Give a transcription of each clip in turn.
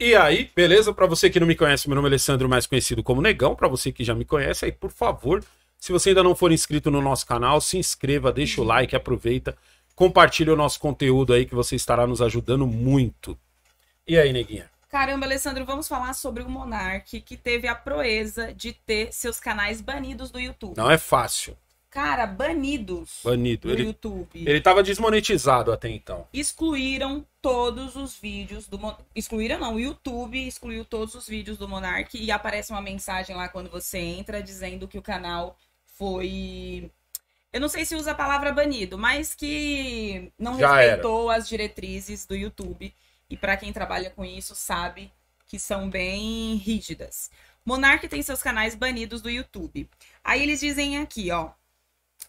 E aí, beleza? Para você que não me conhece, meu nome é Alessandro, mais conhecido como Negão. Para você que já me conhece, aí por favor, se você ainda não for inscrito no nosso canal, se inscreva, deixa o uhum. like, aproveita, compartilha o nosso conteúdo aí que você estará nos ajudando muito. E aí, neguinha? Caramba, Alessandro, vamos falar sobre o Monark que teve a proeza de ter seus canais banidos do YouTube. Não é fácil. Cara, banidos. Banido. Do ele, YouTube. Ele tava desmonetizado até então. Excluíram todos os vídeos do. Excluíram não, o YouTube excluiu todos os vídeos do Monark e aparece uma mensagem lá quando você entra dizendo que o canal foi. Eu não sei se usa a palavra banido, mas que não Já respeitou era. as diretrizes do YouTube. E para quem trabalha com isso, sabe que são bem rígidas. Monark tem seus canais banidos do YouTube. Aí eles dizem aqui, ó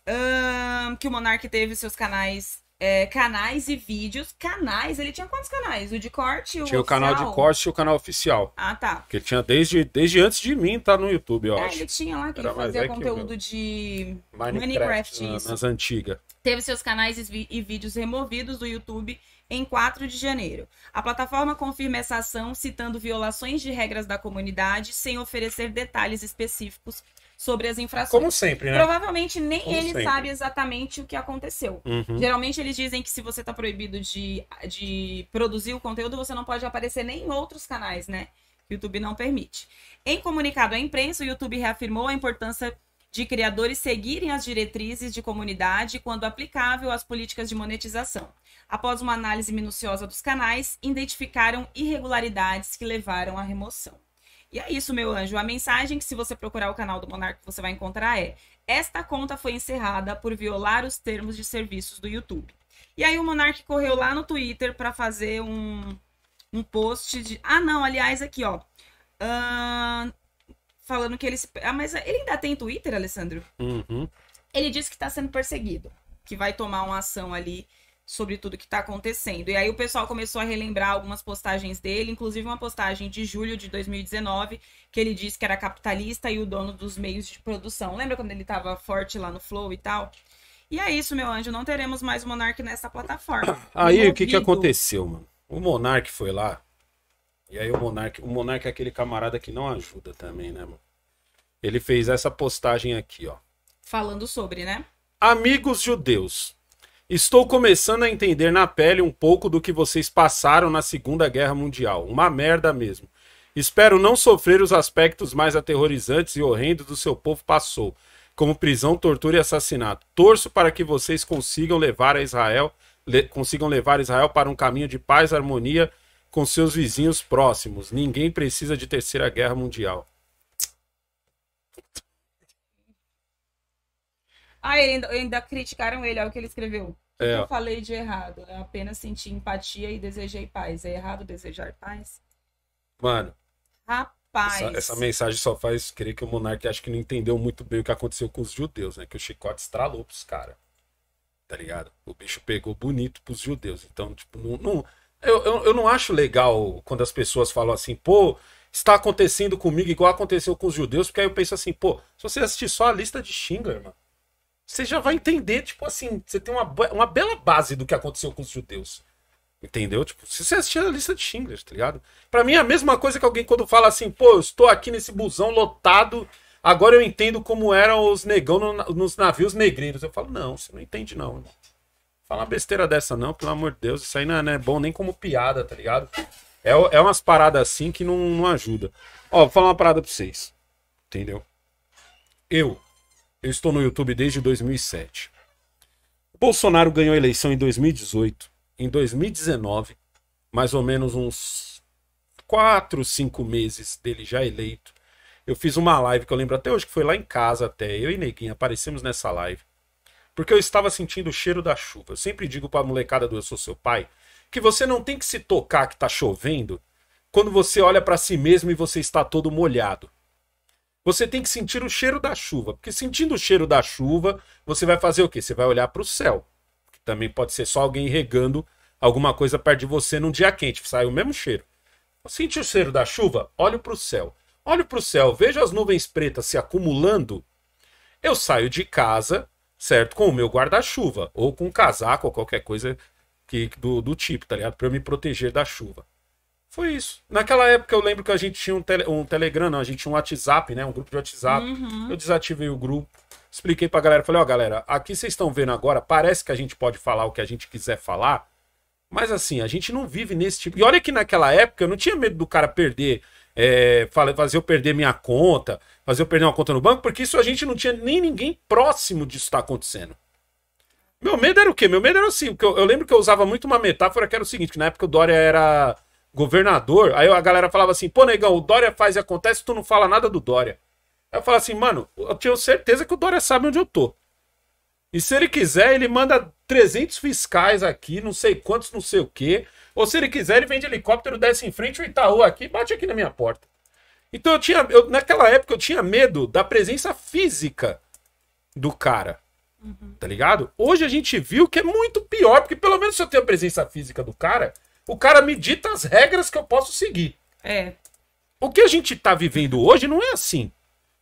um, que o Monark teve seus canais. É, canais e vídeos. Canais, ele tinha quantos canais? O de corte o Tinha o canal de corte e o canal oficial. Ah, tá. Que ele tinha desde, desde antes de mim tá no YouTube, eu é, acho. ele tinha lá que Era ele fazia é conteúdo de Minecraft, Minecraft na, nas antigas. Teve seus canais e, e vídeos removidos do YouTube em 4 de janeiro. A plataforma confirma essa ação citando violações de regras da comunidade sem oferecer detalhes específicos sobre as infrações. Como sempre, né? Provavelmente nem Como ele sempre. sabe exatamente o que aconteceu. Uhum. Geralmente eles dizem que se você está proibido de, de produzir o conteúdo, você não pode aparecer nem em outros canais, né? YouTube não permite. Em comunicado à imprensa, o YouTube reafirmou a importância de criadores seguirem as diretrizes de comunidade quando aplicável às políticas de monetização. Após uma análise minuciosa dos canais, identificaram irregularidades que levaram à remoção. E é isso, meu anjo. A mensagem que, se você procurar o canal do monarque você vai encontrar é: esta conta foi encerrada por violar os termos de serviços do YouTube. E aí o monarque correu lá no Twitter para fazer um, um post de. Ah, não, aliás, aqui, ó. Uh, falando que ele. Se... Ah, mas ele ainda tem Twitter, Alessandro? Uhum. Ele disse que está sendo perseguido, que vai tomar uma ação ali sobre tudo que está acontecendo. E aí o pessoal começou a relembrar algumas postagens dele, inclusive uma postagem de julho de 2019, que ele disse que era capitalista e o dono dos meios de produção. Lembra quando ele estava forte lá no Flow e tal? E é isso, meu anjo, não teremos mais o Monark nessa plataforma. Aí o que, que aconteceu, mano? O Monark foi lá. E aí o Monark, o Monark é aquele camarada que não ajuda também, né, mano? Ele fez essa postagem aqui, ó. Falando sobre, né? Amigos judeus, Estou começando a entender na pele um pouco do que vocês passaram na Segunda Guerra Mundial. Uma merda mesmo. Espero não sofrer os aspectos mais aterrorizantes e horrendos do seu povo passou, como prisão, tortura e assassinato. Torço para que vocês consigam levar a Israel, le, consigam levar Israel para um caminho de paz e harmonia com seus vizinhos próximos. Ninguém precisa de terceira guerra mundial. Ah, ele ainda, ainda criticaram ele, olha é o que ele escreveu. O é. eu falei de errado? Eu é apenas senti empatia e desejei paz. É errado desejar paz? Mano. Rapaz. Essa, essa mensagem só faz crer que o monarca acho que não entendeu muito bem o que aconteceu com os judeus, né? Que o chicote estralou pros caras. Tá ligado? O bicho pegou bonito pros judeus. Então, tipo, não. não eu, eu, eu não acho legal quando as pessoas falam assim, pô, está acontecendo comigo igual aconteceu com os judeus, porque aí eu penso assim, pô, se você assistir só a lista de Schindler, mano você já vai entender, tipo assim, você tem uma, uma bela base do que aconteceu com os judeus. Entendeu? Tipo, se você assistir a lista de Schindler, tá ligado? Pra mim é a mesma coisa que alguém quando fala assim, pô, eu estou aqui nesse busão lotado, agora eu entendo como eram os negão no, nos navios negreiros. Eu falo, não, você não entende não. Fala besteira dessa não, pelo amor de Deus, isso aí não é, não é bom nem como piada, tá ligado? É, é umas paradas assim que não, não ajuda. Ó, vou falar uma parada pra vocês. Entendeu? Eu, eu estou no YouTube desde 2007. Bolsonaro ganhou a eleição em 2018. Em 2019, mais ou menos uns 4, 5 meses dele já eleito, eu fiz uma live que eu lembro até hoje que foi lá em casa até. Eu e Neguinho aparecemos nessa live. Porque eu estava sentindo o cheiro da chuva. Eu sempre digo para a molecada do Eu Sou Seu Pai que você não tem que se tocar que está chovendo quando você olha para si mesmo e você está todo molhado. Você tem que sentir o cheiro da chuva, porque sentindo o cheiro da chuva, você vai fazer o quê? Você vai olhar para o céu, que também pode ser só alguém regando alguma coisa perto de você num dia quente, sai o mesmo cheiro. Sente o cheiro da chuva? Olho para o céu. Olho para o céu, vejo as nuvens pretas se acumulando. Eu saio de casa, certo? Com o meu guarda-chuva, ou com um casaco, ou qualquer coisa que, do, do tipo, tá ligado? Para eu me proteger da chuva. Foi isso. Naquela época eu lembro que a gente tinha um, tele, um Telegram, não, a gente tinha um WhatsApp, né? Um grupo de WhatsApp. Uhum. Eu desativei o grupo, expliquei pra galera. Falei, ó, oh, galera, aqui vocês estão vendo agora, parece que a gente pode falar o que a gente quiser falar. Mas assim, a gente não vive nesse tipo. E olha que naquela época eu não tinha medo do cara perder, é, fazer eu perder minha conta, fazer eu perder uma conta no banco, porque isso a gente não tinha nem ninguém próximo disso estar tá acontecendo. Meu medo era o quê? Meu medo era assim, porque eu, eu lembro que eu usava muito uma metáfora que era o seguinte, que na época o Dória era governador, aí a galera falava assim, pô, negão, o Dória faz e acontece, tu não fala nada do Dória. Aí eu falava assim, mano, eu tenho certeza que o Dória sabe onde eu tô. E se ele quiser, ele manda 300 fiscais aqui, não sei quantos, não sei o quê. Ou se ele quiser, ele vende helicóptero, desce em frente o Itaú aqui, bate aqui na minha porta. Então eu tinha, eu, naquela época eu tinha medo da presença física do cara. Uhum. Tá ligado? Hoje a gente viu que é muito pior, porque pelo menos se eu tenho a presença física do cara, o cara me dita as regras que eu posso seguir. É. O que a gente tá vivendo hoje não é assim.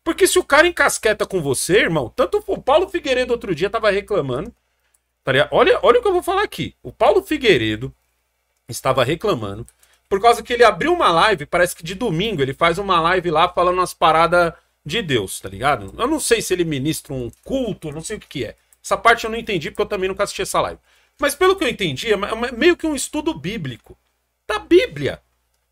Porque se o cara encasqueta com você, irmão, tanto o Paulo Figueiredo outro dia tava reclamando. Tá olha, olha o que eu vou falar aqui. O Paulo Figueiredo estava reclamando por causa que ele abriu uma live, parece que de domingo, ele faz uma live lá falando umas paradas de Deus, tá ligado? Eu não sei se ele ministra um culto, não sei o que, que é. Essa parte eu não entendi porque eu também nunca assisti essa live. Mas pelo que eu entendi, é, é meio que um estudo bíblico. Da Bíblia.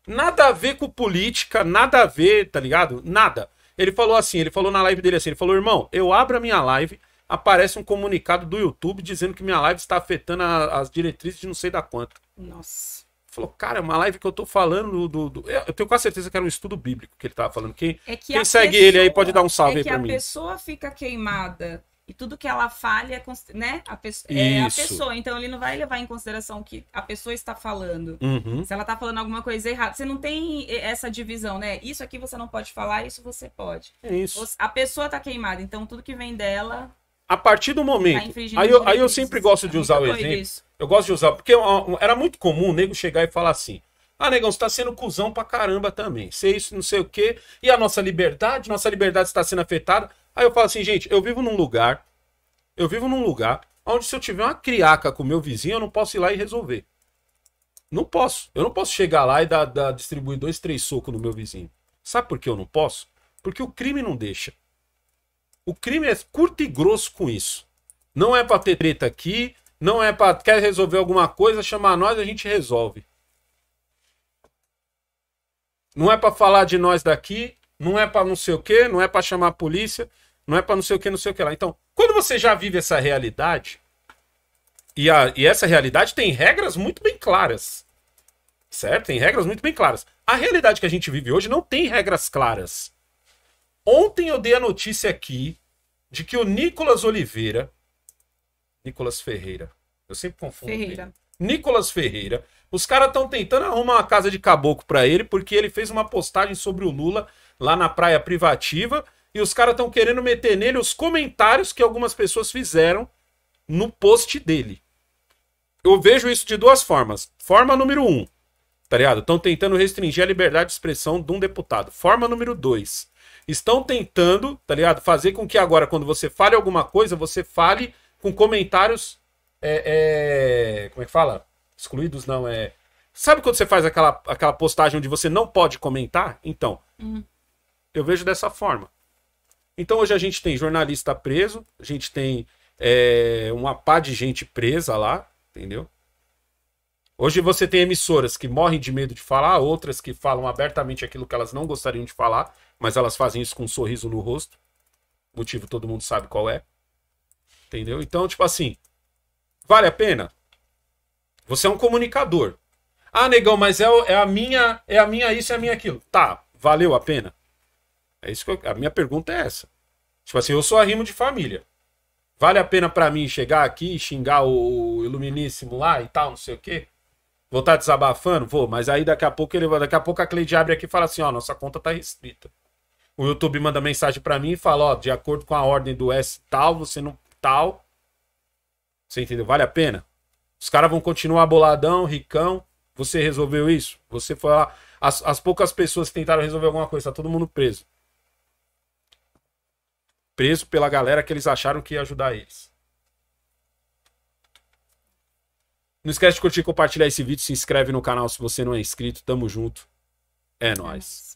Nada a ver com política, nada a ver, tá ligado? Nada. Ele falou assim, ele falou na live dele assim, ele falou, irmão, eu abro a minha live, aparece um comunicado do YouTube dizendo que minha live está afetando a, as diretrizes de não sei da quanto. Nossa. Falou, cara, é uma live que eu tô falando do. do... Eu tenho quase certeza que era um estudo bíblico que ele tava falando. Quem, é que quem segue pessoa, ele aí pode dar um salve é aí pra mim. A pessoa fica queimada e tudo que ela falha, é né? A pessoa, é a pessoa. Então ele não vai levar em consideração o que a pessoa está falando. Uhum. Se ela está falando alguma coisa errada. Você não tem essa divisão, né? Isso aqui você não pode falar, isso você pode. É isso. A pessoa está queimada, então tudo que vem dela. A partir do momento. Tá aí, eu, aí eu sempre gosto de é usar o exemplo. Isso. Eu gosto de usar, porque é era muito comum o nego chegar e falar assim. Ah, negão, você tá sendo cuzão pra caramba também. Sei isso, não sei o quê. E a nossa liberdade, nossa liberdade está sendo afetada. Aí eu falo assim, gente, eu vivo num lugar, eu vivo num lugar onde se eu tiver uma criaca com meu vizinho, eu não posso ir lá e resolver. Não posso. Eu não posso chegar lá e dar, dar distribuir dois, três socos no meu vizinho. Sabe por que eu não posso? Porque o crime não deixa. O crime é curto e grosso com isso. Não é para ter treta aqui, não é para quer resolver alguma coisa, chamar nós, a gente resolve. Não é para falar de nós daqui, não é para não sei o que, não é para chamar a polícia, não é para não sei o que, não sei o que lá. Então, quando você já vive essa realidade, e, a, e essa realidade tem regras muito bem claras, certo? Tem regras muito bem claras. A realidade que a gente vive hoje não tem regras claras. Ontem eu dei a notícia aqui de que o Nicolas Oliveira, Nicolas Ferreira, eu sempre confundo. Ferreira. Nicolas Ferreira os caras estão tentando arrumar uma casa de caboclo para ele, porque ele fez uma postagem sobre o Lula lá na praia privativa. E os caras estão querendo meter nele os comentários que algumas pessoas fizeram no post dele. Eu vejo isso de duas formas. Forma número um, tá ligado? Estão tentando restringir a liberdade de expressão de um deputado. Forma número dois, estão tentando, tá ligado? Fazer com que agora, quando você fale alguma coisa, você fale com comentários. É, é... como é que fala? Excluídos não, é. Sabe quando você faz aquela, aquela postagem onde você não pode comentar? Então, uhum. eu vejo dessa forma. Então hoje a gente tem jornalista preso, a gente tem é, uma pá de gente presa lá, entendeu? Hoje você tem emissoras que morrem de medo de falar, outras que falam abertamente aquilo que elas não gostariam de falar, mas elas fazem isso com um sorriso no rosto. Motivo todo mundo sabe qual é. Entendeu? Então, tipo assim, vale a pena? Você é um comunicador. Ah, negão, mas é, é a minha, é a minha isso, é a minha aquilo. Tá, valeu a pena? É isso que eu, a minha pergunta é essa. Tipo assim, eu sou arrimo de família. Vale a pena para mim chegar aqui e xingar o, o iluminíssimo lá e tal, não sei o quê? Vou estar tá desabafando? Vou, mas aí daqui a pouco ele daqui a pouco a Cleide abre aqui e fala assim, ó, nossa conta tá restrita. O YouTube manda mensagem para mim e fala, ó, de acordo com a ordem do S tal, você não tal. Você entendeu? Vale a pena? Os caras vão continuar boladão, ricão. Você resolveu isso? Você foi lá. As, as poucas pessoas que tentaram resolver alguma coisa, tá todo mundo preso. Preso pela galera que eles acharam que ia ajudar eles. Não esquece de curtir, compartilhar esse vídeo, se inscreve no canal se você não é inscrito. Tamo junto. É nóis.